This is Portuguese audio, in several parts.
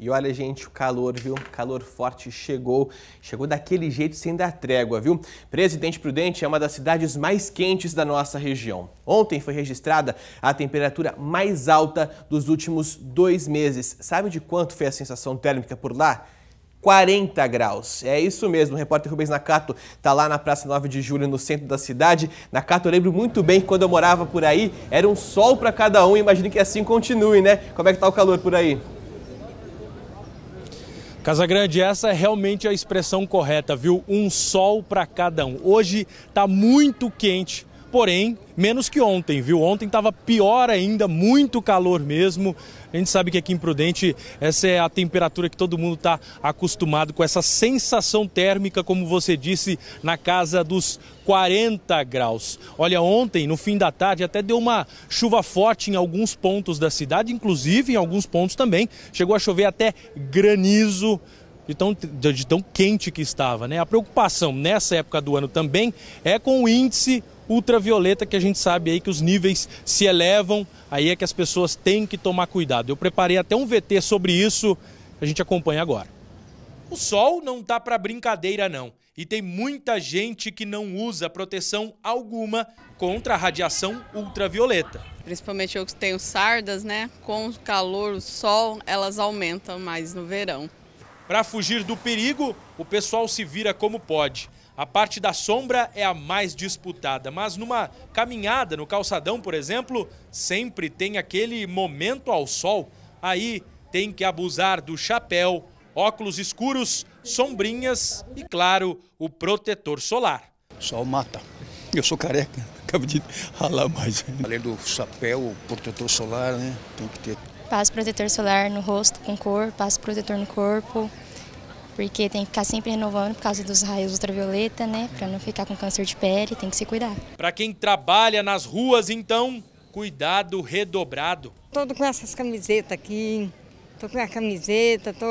E olha, gente, o calor, viu? calor forte chegou. Chegou daquele jeito sem dar trégua, viu? Presidente Prudente é uma das cidades mais quentes da nossa região. Ontem foi registrada a temperatura mais alta dos últimos dois meses. Sabe de quanto foi a sensação térmica por lá? 40 graus. É isso mesmo, o repórter Rubens Nakato está lá na Praça 9 de Julho, no centro da cidade. Nakato, eu lembro muito bem que quando eu morava por aí, era um sol para cada um. Imagino que assim continue, né? Como é que tá o calor por aí? Casa Grande, essa é realmente a expressão correta, viu? Um sol para cada um. Hoje está muito quente porém menos que ontem, viu? Ontem estava pior ainda, muito calor mesmo. A gente sabe que aqui em Prudente essa é a temperatura que todo mundo está acostumado com essa sensação térmica, como você disse, na casa dos 40 graus. Olha, ontem, no fim da tarde, até deu uma chuva forte em alguns pontos da cidade, inclusive em alguns pontos também. Chegou a chover até granizo. De tão, de tão quente que estava, né? A preocupação nessa época do ano também é com o índice ultravioleta que a gente sabe aí que os níveis se elevam, aí é que as pessoas têm que tomar cuidado. Eu preparei até um VT sobre isso, a gente acompanha agora. O sol não tá para brincadeira não, e tem muita gente que não usa proteção alguma contra a radiação ultravioleta. Principalmente eu que tenho sardas, né? Com o calor, o sol, elas aumentam mais no verão. Para fugir do perigo, o pessoal se vira como pode. A parte da sombra é a mais disputada, mas numa caminhada no calçadão, por exemplo, sempre tem aquele momento ao sol. Aí tem que abusar do chapéu, óculos escuros, sombrinhas e, claro, o protetor solar. O sol mata. Eu sou careca, acabo de ralar mais. Além do chapéu, o protetor solar, né? Tem que ter. Passo protetor solar no rosto, com cor, passo protetor no corpo porque tem que ficar sempre renovando por causa dos raios ultravioleta, né? Para não ficar com câncer de pele, tem que se cuidar. Para quem trabalha nas ruas, então, cuidado redobrado. Todo com essas camisetas aqui, tô com a camiseta, tô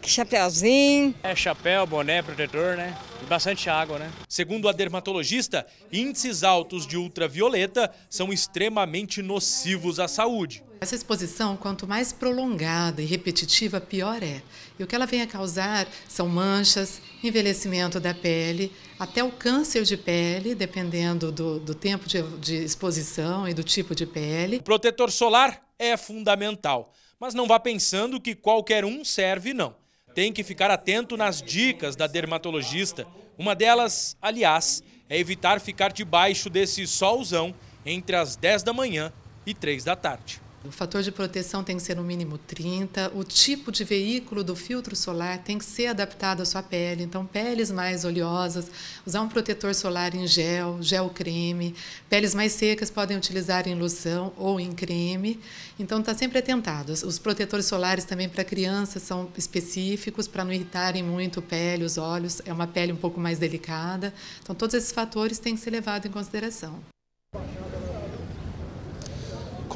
com chapéuzinho. É chapéu, boné, protetor, né? bastante água, né? Segundo a dermatologista, índices altos de ultravioleta são extremamente nocivos à saúde. Essa exposição, quanto mais prolongada e repetitiva, pior é. E o que ela vem a causar são manchas, envelhecimento da pele, até o câncer de pele, dependendo do, do tempo de, de exposição e do tipo de pele. protetor solar é fundamental, mas não vá pensando que qualquer um serve, não tem que ficar atento nas dicas da dermatologista. Uma delas, aliás, é evitar ficar debaixo desse solzão entre as 10 da manhã e 3 da tarde. O fator de proteção tem que ser no mínimo 30, o tipo de veículo do filtro solar tem que ser adaptado à sua pele, então peles mais oleosas, usar um protetor solar em gel, gel creme, peles mais secas podem utilizar em loção ou em creme, então está sempre atentado. Os protetores solares também para crianças são específicos para não irritarem muito a pele, os olhos, é uma pele um pouco mais delicada, então todos esses fatores têm que ser levados em consideração.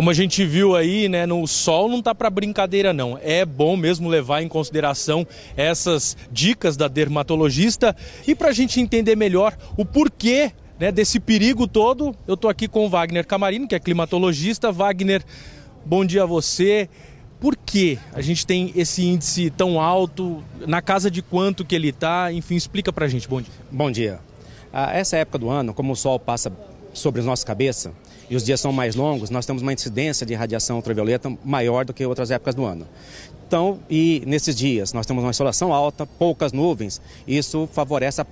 Como a gente viu aí, né, no sol não tá para brincadeira não. É bom mesmo levar em consideração essas dicas da dermatologista e para a gente entender melhor o porquê né, desse perigo todo, eu estou aqui com o Wagner Camarino, que é climatologista. Wagner, bom dia a você. Por que a gente tem esse índice tão alto? Na casa de quanto que ele está? Enfim, explica para a gente. Bom dia. Bom dia. Ah, essa época do ano, como o sol passa sobre as nossas cabeças, e os dias são mais longos, nós temos uma incidência de radiação ultravioleta maior do que outras épocas do ano. Então, e nesses dias nós temos uma insolação alta, poucas nuvens, isso favorece a,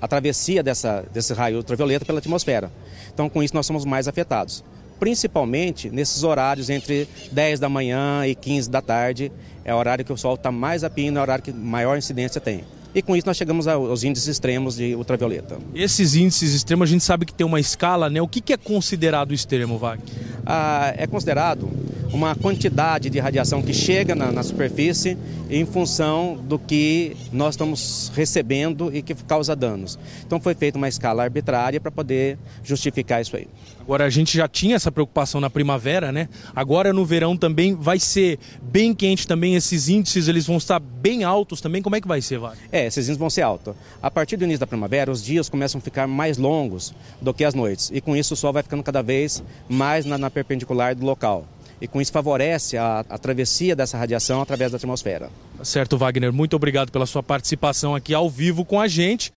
a travessia dessa, desse raio ultravioleta pela atmosfera. Então, com isso, nós somos mais afetados. Principalmente nesses horários entre 10 da manhã e 15 da tarde, é o horário que o sol está mais pino, é o horário que maior incidência tem e com isso nós chegamos aos índices extremos de ultravioleta. Esses índices extremos a gente sabe que tem uma escala, né? O que, que é considerado extremo, Wagner? Ah, é considerado uma quantidade de radiação que chega na, na, superfície em função do que nós estamos recebendo e que causa danos. Então foi feita uma escala arbitrária para poder justificar isso aí. Agora a gente já tinha essa preocupação na primavera, né? Agora no verão também vai ser bem quente também esses índices, eles vão estar bem altos também. Como é que vai ser, Wagner? É, esses índices vão ser altos. A partir do início da primavera, os dias começam a ficar mais longos do que as noites e com isso o sol vai ficando cada vez mais na, na perpendicular do local e com isso favorece a, a travessia dessa radiação através da atmosfera. Tá certo, Wagner, muito obrigado pela sua participação aqui ao vivo com a gente.